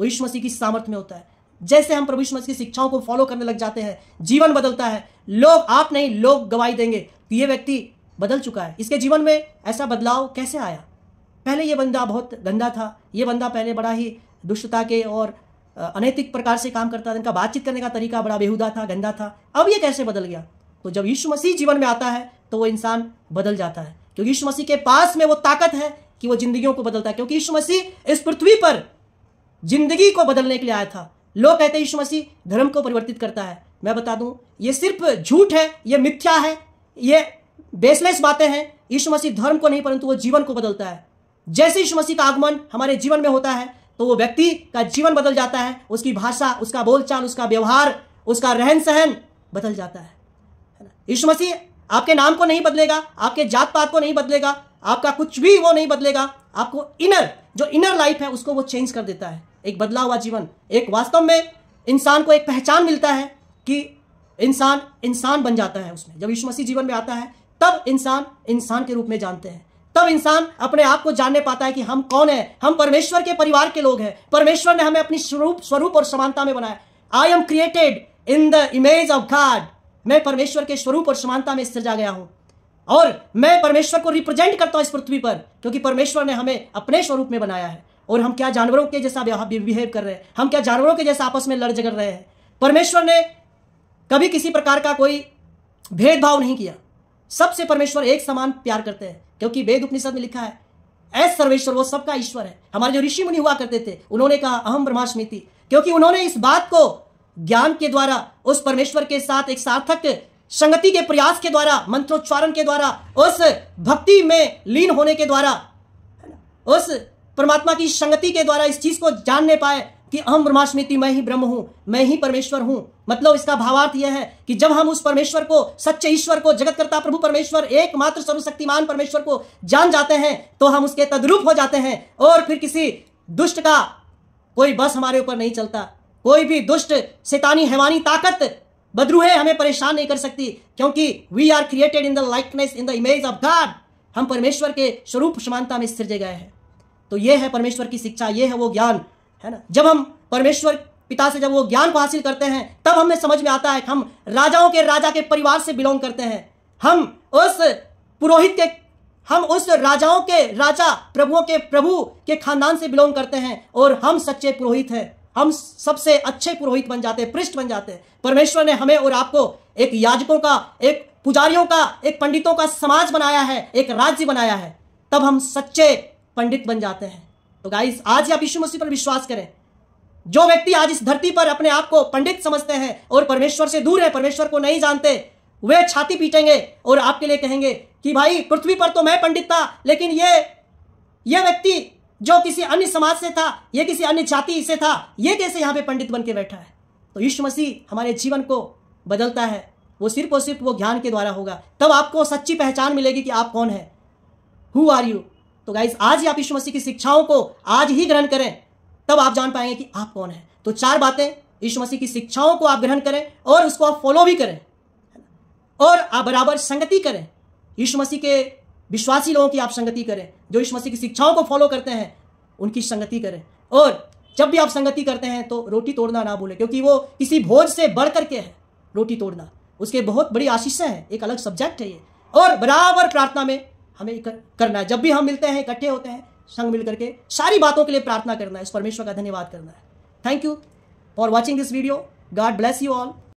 वो यीशु मसीह की सामर्थ्य में होता है जैसे हम प्रभु यीशु मसीह की शिक्षाओं को फॉलो करने लग जाते हैं जीवन बदलता है लोग आप नहीं लोग गवाही देंगे कि तो ये व्यक्ति बदल चुका है इसके जीवन में ऐसा बदलाव कैसे आया पहले ये बंदा बहुत गंदा था ये बंदा पहले बड़ा ही दुष्टता के और अनैतिक प्रकार से काम करता था इनका बातचीत करने का तरीका बड़ा बेहुदा था गंदा था अब ये कैसे बदल गया तो जब यीशु मसीह जीवन में आता है तो वो इंसान बदल जाता है क्योंकि यीशु मसीह के पास में वो ताकत है कि वो जिंदगियों को बदलता है क्योंकि यीशु मसीह इस पृथ्वी पर जिंदगी को बदलने के लिए आया था लोग कहते हैं यीशु मसीह धर्म को परिवर्तित करता है मैं बता दूं ये सिर्फ झूठ है ये मिथ्या है ये बेसलेस बातें हैं यीशु मसीह धर्म को नहीं परंतु वो जीवन को बदलता है जैसे यीशु मसीह का आगमन हमारे जीवन में होता है तो वो व्यक्ति का जीवन बदल जाता है उसकी भाषा उसका बोलचाल उसका व्यवहार उसका रहन सहन बदल जाता है यीशु मसीह आपके नाम को नहीं बदलेगा आपके जात पात को नहीं बदलेगा आपका कुछ भी वो नहीं बदलेगा आपको इनर जो इनर लाइफ है उसको वो चेंज कर देता है एक बदला हुआ जीवन एक वास्तव में इंसान को एक पहचान मिलता है कि इंसान इंसान बन जाता है उसमें जब यीशु मसीह जीवन में आता है तब इंसान इंसान के रूप में जानते हैं तब इंसान अपने आप को जानने पाता है कि हम कौन है हम परमेश्वर के परिवार के लोग हैं परमेश्वर ने हमें अपनी स्वरूप स्वरूप और समानता में बनाया I am created in the image of God मैं परमेश्वर के स्वरूप और समानता में सजा गया हूं और मैं परमेश्वर को रिप्रेजेंट करता हूं इस पृथ्वी पर क्योंकि परमेश्वर ने हमें अपने स्वरूप में बनाया है और हम क्या जानवरों के जैसा बिहेव कर रहे हैं हम क्या जानवरों के जैसा आपस में लड़ झगड़ रहे हैं परमेश्वर ने कभी किसी प्रकार का कोई भेदभाव नहीं किया सबसे परमेश्वर एक समान प्यार करते हैं क्योंकि वेद उपनिषद में लिखा है ऐस सर्वेश्वर वो सबका ईश्वर है हमारे जो ऋषि मुनि हुआ करते थे उन्होंने कहा अहम ब्रह्माष्टमी क्योंकि उन्होंने इस बात को ज्ञान के द्वारा उस परमेश्वर के साथ एक सार्थक संगति के प्रयास के द्वारा मंत्रोच्चारण के द्वारा उस भक्ति में लीन होने के द्वारा उस परमात्मा की संगति के द्वारा इस चीज को जानने पाए कि अहम ब्रह्मास्मृति मैं ही ब्रह्म हूं मैं ही परमेश्वर हूं मतलब इसका भावार्थ यह है कि जब हम उस परमेश्वर को सच्चे ईश्वर को जगतकर्ता प्रभु परमेश्वर एकमात्र सर्वशक्तिमान परमेश्वर को जान जाते हैं तो हम उसके तद्रूप हो जाते हैं और फिर किसी दुष्ट का कोई बस हमारे ऊपर नहीं चलता कोई भी दुष्ट शैतानी हैवानी ताकत बदरूहे हमें परेशान नहीं कर सकती क्योंकि we are created in the likeness in the image of God हम परमेश्वर के स्वरूप समानता में सिरजे गए हैं तो ये है परमेश्वर की शिक्षा ये है वो ज्ञान है ना जब हम परमेश्वर पिता से जब वो ज्ञान को हासिल करते हैं तब हमें समझ में आता है हम राजाओं के राजा के परिवार से बिलोंग करते हैं हम उस पुरोहित के हम उस राजाओं के राजा प्रभुओं के प्रभु के खानदान से बिलोंग करते हैं और हम सच्चे पुरोहित हैं हम सबसे अच्छे पुरोहित बन जाते हैं पृष्ठ बन जाते हैं परमेश्वर ने हमें और आपको एक याजकों का एक पुजारियों का एक पंडितों का समाज बनाया है एक राज्य बनाया है तब हम सच्चे पंडित बन जाते हैं तो गाइस आज ही आप यीशु मसीह पर विश्वास करें जो व्यक्ति आज इस धरती पर अपने आप को पंडित समझते हैं और परमेश्वर से दूर है परमेश्वर को नहीं जानते वे छाती पीटेंगे और आपके लिए कहेंगे कि भाई पृथ्वी पर तो मैं पंडित था लेकिन ये ये व्यक्ति जो किसी अन्य समाज से था ये किसी अन्य जाति से था ये कैसे यहाँ पे पंडित बन के बैठा है तो यीशु मसीह हमारे जीवन को बदलता है वो सिर्फ और सिर्फ वो ज्ञान के द्वारा होगा तब आपको सच्ची पहचान मिलेगी कि आप कौन है हु आर यू तो गाइज आज ही आप यीशु मसीह की शिक्षाओं को आज ही ग्रहण करें तब आप जान पाएंगे कि आप कौन है तो चार बातें यीशु मसीह की शिक्षाओं को आप ग्रहण करें और उसको आप फॉलो भी करें और आप बराबर संगति करें यीशु मसीह के विश्वासी लोगों की आप संगति करें जो यीशु मसीह की शिक्षाओं को फॉलो करते हैं उनकी संगति करें और जब भी आप संगति करते हैं तो रोटी तोड़ना ना भूलें क्योंकि वो किसी भोज से बढ़ करके है रोटी तोड़ना उसके बहुत बड़ी आशीषें हैं एक अलग सब्जेक्ट है ये और बराबर प्रार्थना में हमें करना है जब भी हम मिलते हैं इकट्ठे होते हैं संग मिल करके सारी बातों के लिए प्रार्थना करना है इस परमेश्वर का धन्यवाद करना है thank you for watching this video God bless you all